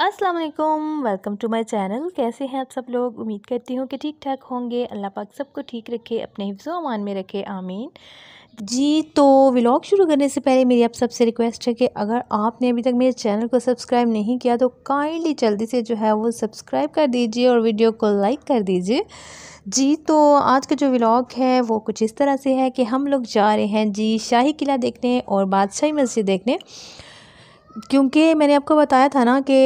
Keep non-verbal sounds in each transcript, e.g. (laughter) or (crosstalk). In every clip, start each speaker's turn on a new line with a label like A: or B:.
A: अस्सलाम वालेकुम welcome to my channel कैसे हैं आप सब लोग उम्मीद करती हूँ कि ठीक ठाक होंगे अल्लाह पाक सबको ठीक रखे अपने हिफ्जो अमान में रखे आमीन जी तो व्लॉग शुरू करने से पहले मेरी आप सबसे रिक्वेस्ट है कि अगर आपने अभी तक मेरे चैनल को सब्सक्राइब नहीं किया तो काइंडली जल्दी से जो है वो सब्सक्राइब कर दीजिए और वीडियो को लाइक कर दीजिए जी तो आज का जो व्लॉग है वो कुछ इस तरह से है कि हम लोग जा रहे हैं जी शाही किला देखने और बादशाही मस्जिद देखने क्योंकि मैंने आपको बताया था ना कि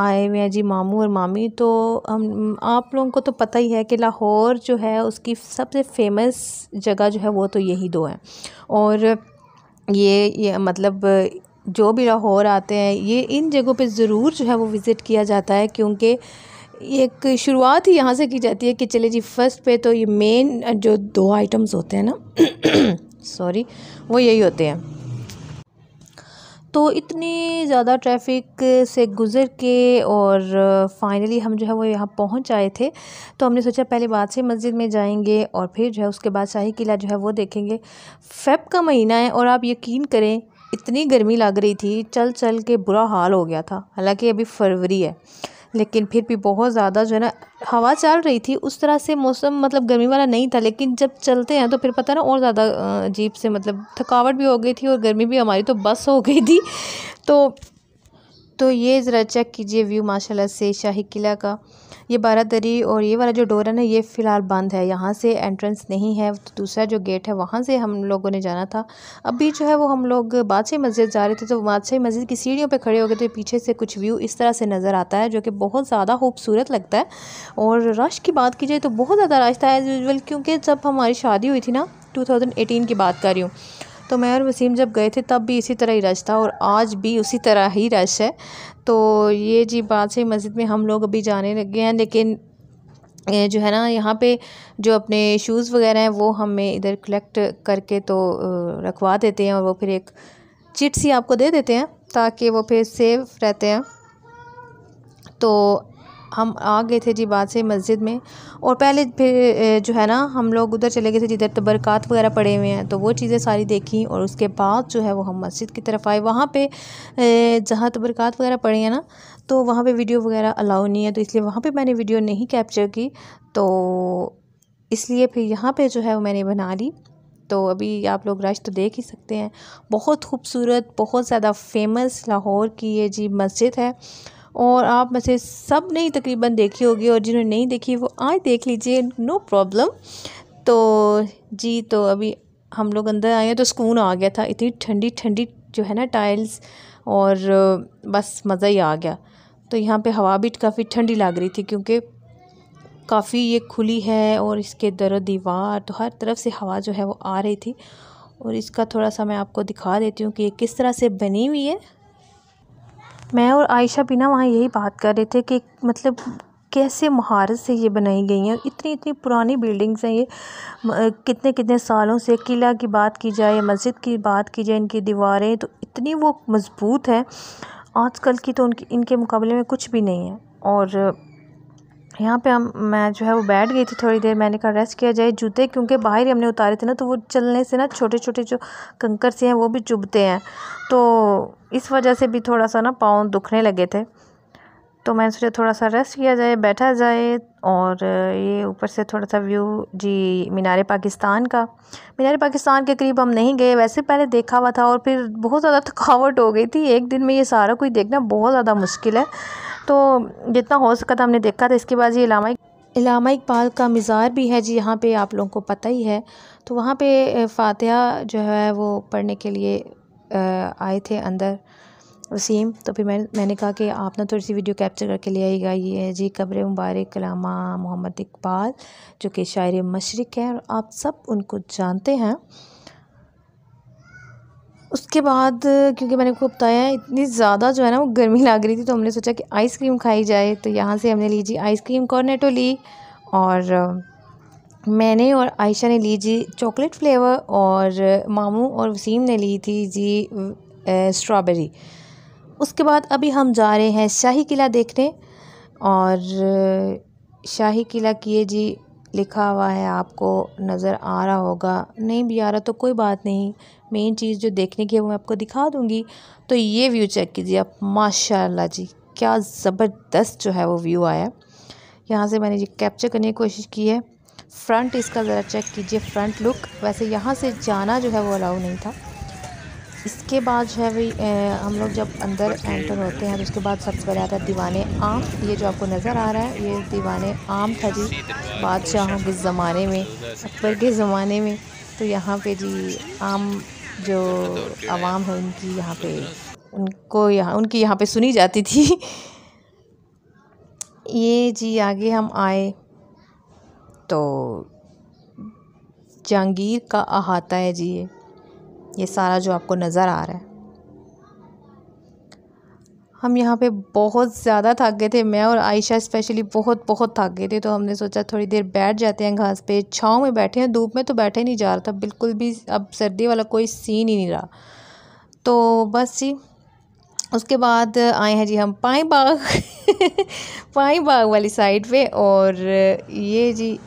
A: आए मियाँ जी मामू और मामी तो हम आप लोगों को तो पता ही है कि लाहौर जो है उसकी सबसे फ़ेमस जगह जो है वो तो यही दो हैं और ये, ये मतलब जो भी लाहौर आते हैं ये इन जगहों पे ज़रूर जो है वो विज़िट किया जाता है क्योंकि एक शुरुआत ही यहाँ से की जाती है कि चले जी फर्स्ट पे तो ये मेन जो दो आइटम्स होते हैं ना सॉरी (coughs) वो यही होते हैं तो इतनी ज़्यादा ट्रैफ़िक से गुज़र के और फ़ाइनली हम जो है वो यहाँ पहुँच आए थे तो हमने सोचा पहले बादशाह मस्जिद में जाएंगे और फिर जो है उसके बाद शाही किला जो है वो देखेंगे फेब का महीना है और आप यकीन करें इतनी गर्मी लग रही थी चल चल के बुरा हाल हो गया था हालांकि अभी फरवरी है लेकिन फिर भी बहुत ज़्यादा जो है ना हवा चल रही थी उस तरह से मौसम मतलब गर्मी वाला नहीं था लेकिन जब चलते हैं तो फिर पता ना और ज़्यादा जीप से मतलब थकावट भी हो गई थी और गर्मी भी हमारी तो बस हो गई थी तो तो ये ज़रा चेक कीजिए व्यू माशाल्लाह से शाही किला का ये बारादरी और ये वाला जो डोर है ना ये फ़िलहाल बंद है यहाँ से एंट्रेंस नहीं है तो दूसरा जो गेट है वहाँ से हम लोगों ने जाना था अभी जो है वो हम लोग बादशाही मस्जिद जा रहे थे तो बादशाही मस्जिद की सीढ़ियों पर खड़े हो गए थे पीछे से कुछ व्यू इस तरह से नज़र आता है जो कि बहुत ज़्यादा खूबसूरत लगता है और रश की बात की जाए तो बहुत ज़्यादा रश था एज़ यूजल क्योंकि जब हमारी शादी हुई थी ना 2018 की बात कर रही हूँ तो मैं और वसीम जब गए थे तब भी इसी तरह ही रश था और आज भी उसी तरह ही रश है तो ये जी बात से मस्जिद में हम लोग अभी जाने लगे हैं लेकिन जो है ना यहाँ पे जो अपने शूज़ वगैरह हैं वो हमें इधर कलेक्ट करके तो रखवा देते हैं और वो फिर एक चिट सी आपको दे देते हैं ताकि वो फिर सेफ रहते हैं तो हम आ गए थे जी बाद से मस्जिद में और पहले फिर जो है ना हम लोग उधर चले गए थे जिधर तबरकत वगैरह पड़े हुए हैं तो वो चीज़ें सारी देखी और उसके बाद जो है वो हम मस्जिद की तरफ आए वहाँ पे जहाँ तबरकत वगैरह पड़े हैं ना तो वहाँ पे वीडियो वगैरह अलाउ नहीं है तो इसलिए वहाँ पर मैंने वीडियो नहीं कैप्चर की तो इसलिए फिर यहाँ पर जो है वो मैंने बना ली तो अभी आप लोग रश तो देख ही सकते हैं बहुत खूबसूरत बहुत ज़्यादा फेमस लाहौर की ये जी मस्जिद है और आप में से सब ने तकरीबन देखी होगी और जिन्होंने नहीं देखी वो आज देख लीजिए नो प्रॉब्लम तो जी तो अभी हम लोग अंदर आए तो सुकून आ गया था इतनी ठंडी ठंडी जो है ना टाइल्स और बस मज़ा ही आ गया तो यहाँ पे हवा भी काफ़ी ठंडी लग रही थी क्योंकि काफ़ी ये खुली है और इसके दर दीवार तो हर तरफ से हवा जो है वो आ रही थी और इसका थोड़ा सा मैं आपको दिखा देती हूँ कि ये किस तरह से बनी हुई है मैं और आयशा बिना वहाँ यही बात कर रहे थे कि मतलब कैसे महारत से ये बनाई गई हैं इतनी इतनी पुरानी बिल्डिंग्स हैं ये कितने कितने सालों से किला की बात की जाए मस्जिद की बात की जाए इनकी दीवारें तो इतनी वो मज़बूत है आजकल की तो उनकी इनके मुकाबले में कुछ भी नहीं है और यहाँ पे हम मैं जो है वो बैठ गई थी थोड़ी देर मैंने कहा रेस्ट किया जाए जूते क्योंकि बाहर ही हमने उतारे थे ना तो वो चलने से ना छोटे छोटे जो कंकर से हैं वो भी चुभते हैं तो इस वजह से भी थोड़ा सा ना पाँव दुखने लगे थे तो मैंने सोचा थोड़ा सा रेस्ट किया जाए बैठा जाए और ये ऊपर से थोड़ा सा व्यू जी मीनार पाकिस्तान का मीनार पाकिस्तान के करीब हम नहीं गए वैसे पहले देखा हुआ था और फिर बहुत ज़्यादा (laughs) थकावट हो गई थी एक दिन में ये सारा कुछ देखना बहुत ज़्यादा मुश्किल है तो जितना हो सका था हमने देखा था इसके बाद ये इलामा इलामा इकबाल का मज़ार भी है जी यहाँ पे आप लोगों को पता ही है तो वहाँ पे फातिहा जो है वो पढ़ने के लिए आए थे अंदर वसीम तो फिर मैं मैंने कहा कि आप ना थोड़ी सी वीडियो कैप्चर करके ले आइएगा ये है जी कब्र मुबारक कलामा मोहम्मद इकबाल जो कि शायर मशरक़ हैं और आप सब उनको जानते हैं उसके बाद क्योंकि मैंने आपको बताया इतनी ज़्यादा जो है ना वो गर्मी लग रही थी तो हमने सोचा कि आइसक्रीम खाई जाए तो यहाँ से हमने लीजिए आइसक्रीम कॉर्नेटो ली और मैंने और आयशा ने ली जी चॉकलेट फ्लेवर और मामू और वसीम ने ली थी जी स्ट्रॉबेरी उसके बाद अभी हम जा रहे हैं शाही किला देखने और शाही किला किए जी लिखा हुआ है आपको नज़र आ रहा होगा नहीं भी आ रहा तो कोई बात नहीं मेन चीज़ जो देखने की है वो मैं आपको दिखा दूँगी तो ये व्यू चेक कीजिए आप माशाल्लाह जी क्या ज़बरदस्त जो है वो व्यू आया यहाँ से मैंने ये कैप्चर करने की कोशिश की है फ्रंट इसका ज़रा चेक कीजिए फ्रंट लुक वैसे यहाँ से जाना जो है वो अलाउ नहीं था इसके बाद जो है वही हम लोग जब अंदर एंटर होते हैं तो उसके बाद सबसे पहले आता है दीवान आम ये जो आपको नज़र आ रहा है ये दीवान आम था जी बादशाहों के ज़माने में अकबर के ज़माने में तो यहाँ पे जी आम जो आवाम है उनकी यहाँ पे उनको यहाँ उनकी यहाँ पे सुनी जाती थी (laughs) ये जी आगे हम आए तो जहांगीर का अहाता है जी ये ये सारा जो आपको नज़र आ रहा है हम यहाँ पे बहुत ज़्यादा थक गए थे मैं और आयशा स्पेशली बहुत बहुत थक गए थे तो हमने सोचा थोड़ी देर बैठ जाते हैं घास पे छाँव में बैठे हैं धूप में तो बैठे नहीं जा रहा था बिल्कुल भी अब सर्दी वाला कोई सीन ही नहीं रहा तो बस जी उसके बाद आए हैं जी हम पाई बाग (laughs) पाई बाग वाली साइड पे और ये जी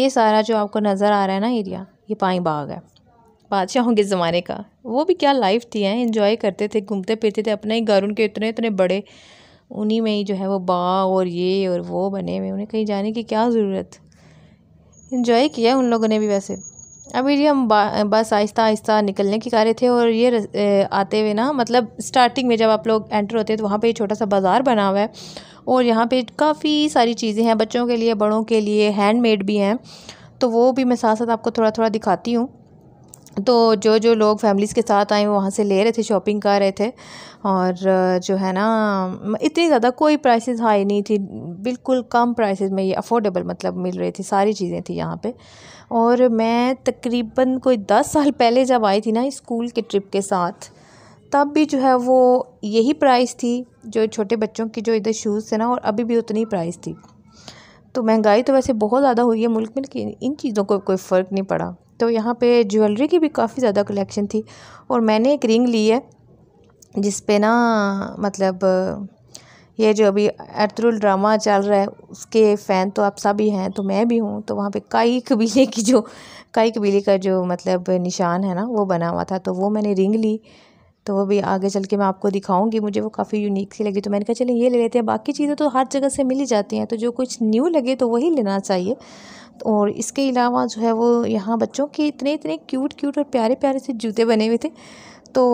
A: ये सारा जो आपको नज़र आ रहा है ना एरिया ये पाई बाग है बादशाहों के ज़माने का वो भी क्या लाइफ थी है इन्जॉय करते थे घूमते फिरते थे अपने ही घर उनके इतने इतने बड़े उन्हीं में ही जो है वो बा और ये और वो बने हुए उन्हें कहीं जाने की क्या ज़रूरत इन्जॉय किया उन लोगों ने भी वैसे अभी जी हम बस आहिस्ता आहिस्ता निकलने की कार्य थे और ये आते हुए ना मतलब स्टार्टिंग में जब आप लोग एंटर होते हैं तो वहाँ पे छोटा सा बाज़ार बना हुआ है और यहाँ पे काफ़ी सारी चीज़ें हैं बच्चों के लिए बड़ों के लिए हैंडमेड भी हैं तो वो भी मैं साथ साथ आपको थोड़ा थोड़ा दिखाती हूँ तो जो जो लोग फैमिलीज़ के साथ आए वहाँ से ले रहे थे शॉपिंग कर रहे थे और जो है ना इतनी ज़्यादा कोई प्राइसेस हाई नहीं थी बिल्कुल कम प्राइसेस में ये अफोर्डेबल मतलब मिल रही थी सारी चीज़ें थी यहाँ पे और मैं तकरीबन कोई दस साल पहले जब आई थी ना स्कूल के ट्रिप के साथ तब भी जो है वो यही प्राइस थी जो छोटे बच्चों की जो इधर शूज़ थे ना और अभी भी उतनी प्राइस थी तो महंगाई तो वैसे बहुत ज़्यादा हुई है मुल्क में लेकिन इन चीज़ों को कोई फ़र्क नहीं पड़ा तो यहाँ पे ज्वेलरी की भी काफ़ी ज़्यादा कलेक्शन थी और मैंने एक रिंग ली है जिस पे ना मतलब ये जो अभी अर्तुल ड्रामा चल रहा है उसके फ़ैन तो आप सभी हैं तो मैं भी हूँ तो वहाँ पे कई कबीले की जो कई कबीले का जो मतलब निशान है ना वो बना हुआ था तो वो मैंने रिंग ली तो वो भी आगे चल के मैं आपको दिखाऊंगी मुझे वो काफ़ी यूनिक सी लगी तो मैंने कहा चलें ये ले लेते हैं बाकी चीज़ें तो हर जगह से मिल ही जाती हैं तो जो कुछ न्यू लगे तो वही लेना चाहिए और इसके अलावा जो है वो यहाँ बच्चों के इतने इतने क्यूट क्यूट और प्यारे प्यारे से जूते बने हुए थे तो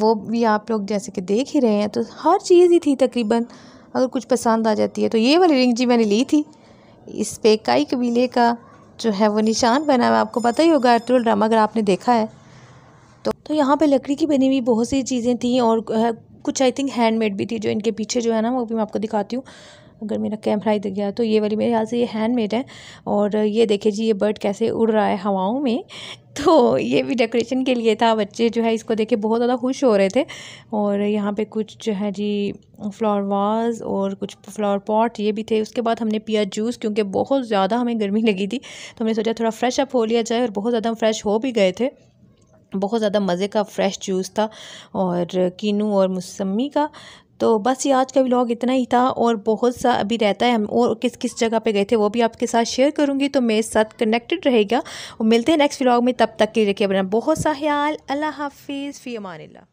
A: वो भी आप लोग जैसे कि देख ही रहे हैं तो हर चीज़ ही थी तकरीबन अगर कुछ पसंद आ जाती है तो ये वाली रिंग जी मैंने ली थी इस पे कई कबीले का जो है वो निशान बना हुआ आपको पता ही होगा अटूल ड्रामा अगर आपने देखा है तो तो यहाँ पे लकड़ी की बनी हुई बहुत सी चीज़ें थी और कुछ आई थिंक हैंडमेड भी थी जो इनके पीछे जो है ना वो भी मैं आपको दिखाती हूँ अगर मेरा कैमरा ही दिख गया तो ये वाली मेरे ख्याल से ये हैंड मेड है और ये देखिए जी ये बर्ड कैसे उड़ रहा है हवाओं में (laughs) तो ये भी डेकोरेशन के लिए था बच्चे जो है इसको देखे बहुत ज़्यादा खुश हो रहे थे और यहाँ पे कुछ जो है जी फ्लावर वाज और कुछ फ्लावर पॉट ये भी थे उसके बाद हमने पिया जूस क्योंकि बहुत ज़्यादा हमें गर्मी (laughs) लगी थी तो हमने सोचा थोड़ा फ्रेश अप हो लिया जाए और बहुत ज़्यादा हम फ्रेश हो भी गए थे बहुत ज़्यादा मज़े का फ़्रेश जूस था और कीनू और मौसमी का तो बस ये आज का व्लॉग इतना ही था और बहुत सा अभी रहता है हम और किस किस जगह पे गए थे वो भी आपके साथ शेयर करूँगी तो मेरे साथ कनेक्टेड रहेगा और मिलते हैं नेक्स्ट व्लॉग में तब तक के लिए रखिए अपना बहुत सा ख्याल अल्लाह हाफिज़ फ़ी अमान